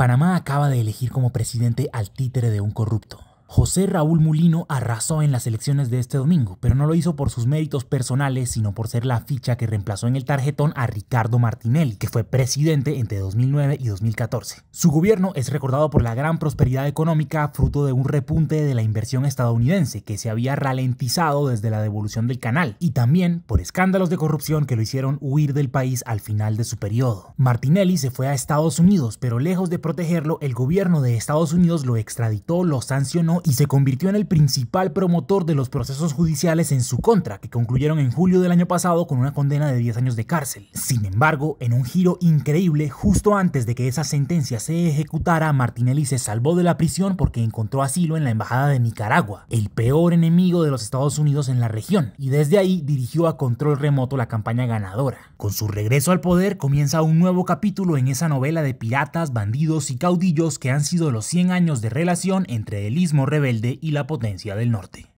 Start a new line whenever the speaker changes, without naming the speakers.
Panamá acaba de elegir como presidente al títere de un corrupto, José Raúl Mulino arrasó en las elecciones de este domingo, pero no lo hizo por sus méritos personales, sino por ser la ficha que reemplazó en el tarjetón a Ricardo Martinelli, que fue presidente entre 2009 y 2014. Su gobierno es recordado por la gran prosperidad económica, fruto de un repunte de la inversión estadounidense, que se había ralentizado desde la devolución del canal, y también por escándalos de corrupción que lo hicieron huir del país al final de su periodo. Martinelli se fue a Estados Unidos, pero lejos de protegerlo, el gobierno de Estados Unidos lo extraditó, lo sancionó y se convirtió en el principal promotor de los procesos judiciales en su contra, que concluyeron en julio del año pasado con una condena de 10 años de cárcel. Sin embargo, en un giro increíble, justo antes de que esa sentencia se ejecutara, Martinelli se salvó de la prisión porque encontró asilo en la Embajada de Nicaragua, el peor enemigo de los Estados Unidos en la región, y desde ahí dirigió a control remoto la campaña ganadora. Con su regreso al poder comienza un nuevo capítulo en esa novela de piratas, bandidos y caudillos que han sido los 100 años de relación entre el rebelde y la potencia del
norte.